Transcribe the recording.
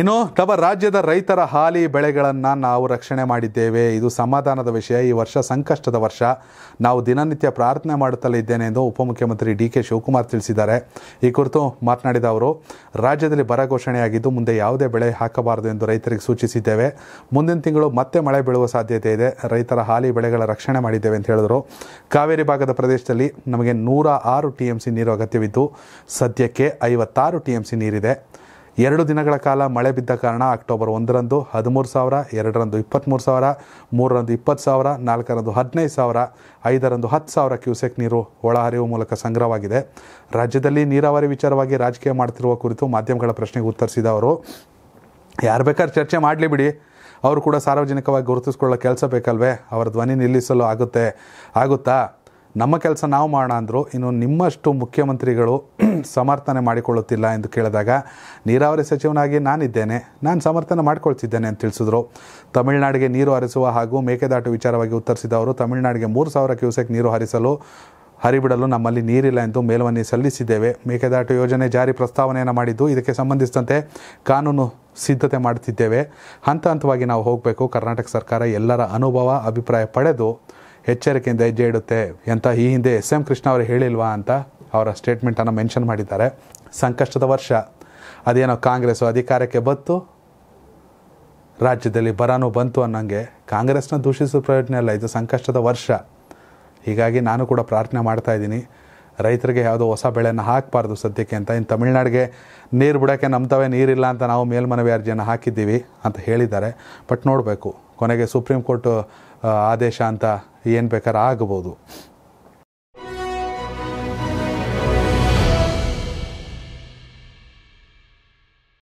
ಇನ್ನು ತಮ್ಮ ರಾಜ್ಯದ ರೈತರ ಹಾಲಿ ಬೆಳೆಗಳನ್ನು ನಾವು ರಕ್ಷಣೆ ಮಾಡಿದ್ದೇವೆ ಇದು ಸಮಾಧಾನದ ವಿಷಯ ಈ ವರ್ಷ ಸಂಕಷ್ಟದ ವರ್ಷ ನಾವು ದಿನನಿತ್ಯ ಪ್ರಾರ್ಥನೆ ಮಾಡುತ್ತಲೇ ಇದ್ದೇನೆ ಎಂದು ಉಪಮುಖ್ಯಮಂತ್ರಿ ಡಿ ಕೆ ಶಿವಕುಮಾರ್ ತಿಳಿಸಿದ್ದಾರೆ ಈ ಕುರಿತು ಮಾತನಾಡಿದ ಅವರು ರಾಜ್ಯದಲ್ಲಿ ಬರ ಘೋಷಣೆಯಾಗಿದ್ದು ಮುಂದೆ ಯಾವುದೇ ಬೆಳೆ ಹಾಕಬಾರದು ಎಂದು ರೈತರಿಗೆ ಸೂಚಿಸಿದ್ದೇವೆ ಮುಂದಿನ ತಿಂಗಳು ಮತ್ತೆ ಮಳೆ ಬೀಳುವ ಸಾಧ್ಯತೆ ಇದೆ ರೈತರ ಹಾಲಿ ಬೆಳೆಗಳ ರಕ್ಷಣೆ ಮಾಡಿದ್ದೇವೆ ಅಂತ ಹೇಳಿದರು ಕಾವೇರಿ ಭಾಗದ ಪ್ರದೇಶದಲ್ಲಿ ನಮಗೆ ನೂರ ಆರು ಟಿ ಎಂ ಸಿ ನೀರು ಅಗತ್ಯವಿದ್ದು ಸದ್ಯಕ್ಕೆ ಐವತ್ತಾರು ಟಿ ಎಂ ಸಿ ನೀರಿದೆ ಎರಡು ದಿನಗಳ ಕಾಲ ಮಳೆ ಬಿದ್ದ ಕಾರಣ ಅಕ್ಟೋಬರ್ ಒಂದರಂದು ಹದಿಮೂರು ಸಾವಿರ ಎರಡರಂದು ಇಪ್ಪತ್ತ್ಮೂರು ಸಾವಿರ ಮೂರರಂದು ಇಪ್ಪತ್ತು ಸಾವಿರ ನಾಲ್ಕರಂದು ಹದಿನೈದು ಸಾವಿರ ಐದರಂದು ಹತ್ತು ಸಾವಿರ ಕ್ಯೂಸೆಕ್ ನೀರು ಒಳಹರಿವು ಮೂಲಕ ಸಂಗ್ರಹವಾಗಿದೆ ರಾಜ್ಯದಲ್ಲಿ ನೀರಾವರಿ ವಿಚಾರವಾಗಿ ರಾಜಕೀಯ ಮಾಡ್ತಿರುವ ಕುರಿತು ಮಾಧ್ಯಮಗಳ ಪ್ರಶ್ನೆಗೆ ಉತ್ತರಿಸಿದ ಅವರು ಯಾರು ಬೇಕಾದ್ರೂ ಚರ್ಚೆ ಮಾಡಲಿ ಬಿಡಿ ಅವರು ಕೂಡ ಸಾರ್ವಜನಿಕವಾಗಿ ಗುರುತಿಸ್ಕೊಳ್ಳೋ ಕೆಲಸ ಬೇಕಲ್ವೇ ಅವರ ಧ್ವನಿ ನಿಲ್ಲಿಸಲು ಆಗುತ್ತೆ ಆಗುತ್ತಾ ನಮ್ಮ ಕೆಲಸ ನಾವು ಮಾಡೋಣ ಅಂದರು ಇನ್ನು ನಿಮ್ಮಷ್ಟು ಮುಖ್ಯಮಂತ್ರಿಗಳು ಸಮರ್ಥನೆ ಮಾಡಿಕೊಳ್ಳುತ್ತಿಲ್ಲ ಎಂದು ಕೇಳಿದಾಗ ನೀರಾವರಿ ಸಚಿವನಾಗಿ ನಾನಿದ್ದೇನೆ ನಾನು ಸಮರ್ಥನೆ ಮಾಡಿಕೊಳ್ತಿದ್ದೇನೆ ಅಂತ ತಿಳಿಸಿದ್ರು ತಮಿಳುನಾಡಿಗೆ ನೀರು ಹರಿಸುವ ಹಾಗೂ ಮೇಕೆದಾಟು ವಿಚಾರವಾಗಿ ಉತ್ತರಿಸಿದ ಅವರು ತಮಿಳುನಾಡಿಗೆ ಮೂರು ಸಾವಿರ ಕ್ಯೂಸೆಕ್ ನೀರು ಹರಿಸಲು ಹರಿಬಿಡಲು ನಮ್ಮಲ್ಲಿ ನೀರಿಲ್ಲ ಎಂದು ಮೇಲ್ಮನವಿ ಸಲ್ಲಿಸಿದ್ದೇವೆ ಮೇಕೆದಾಟು ಯೋಜನೆ ಜಾರಿ ಪ್ರಸ್ತಾವನೆಯನ್ನು ಮಾಡಿದ್ದು ಇದಕ್ಕೆ ಸಂಬಂಧಿಸಿದಂತೆ ಕಾನೂನು ಸಿದ್ಧತೆ ಮಾಡುತ್ತಿದ್ದೇವೆ ಹಂತ ಹಂತವಾಗಿ ನಾವು ಹೋಗಬೇಕು ಕರ್ನಾಟಕ ಸರ್ಕಾರ ಎಲ್ಲರ ಅನುಭವ ಅಭಿಪ್ರಾಯ ಪಡೆದು ಎಚ್ಚರಿಕೆಯಿಂದ ಹೆಜ್ಜೆ ಇಡುತ್ತೆ ಅಂತ ಈ ಹಿಂದೆ ಎಸ್ ಎಂ ಕೃಷ್ಣ ಅವರು ಹೇಳಿಲ್ವಾ ಅಂತ ಅವರ ಸ್ಟೇಟ್ಮೆಂಟನ್ನು ಮೆನ್ಷನ್ ಮಾಡಿದ್ದಾರೆ ಸಂಕಷ್ಟದ ವರ್ಷ ಅದೇನೋ ಕಾಂಗ್ರೆಸ್ ಅಧಿಕಾರಕ್ಕೆ ಬತ್ತು ರಾಜ್ಯದಲ್ಲಿ ಬರನೂ ಬಂತು ಅನ್ನೋಂಗೆ ಕಾಂಗ್ರೆಸ್ನ ದೂಷಿಸುವ ಪ್ರಯೋಜನ ಅಲ್ಲ ಇದು ಸಂಕಷ್ಟದ ವರ್ಷ ಹೀಗಾಗಿ ನಾನು ಕೂಡ ಪ್ರಾರ್ಥನೆ ಮಾಡ್ತಾಯಿದ್ದೀನಿ ರೈತರಿಗೆ ಯಾವುದೋ ಹೊಸ ಬೆಳೆಯನ್ನು ಹಾಕಬಾರ್ದು ಸದ್ಯಕ್ಕೆ ಅಂತ ಇನ್ನು ತಮಿಳ್ನಾಡಿಗೆ ನೀರು ಬಿಡೋಕ್ಕೆ ನಮ್ತವೇ ನೀರಿಲ್ಲ ಅಂತ ನಾವು ಮೇಲ್ಮನವಿ ಅರ್ಜಿಯನ್ನು ಹಾಕಿದ್ದೀವಿ ಅಂತ ಹೇಳಿದ್ದಾರೆ ಬಟ್ ನೋಡಬೇಕು ಕೊನೆಗೆ ಸುಪ್ರೀಂ ಕೋರ್ಟ್ ಆದೇಶ ಅಂತ ಏನು ಬೇಕಾದ್ರೆ ಆಗಬಹುದು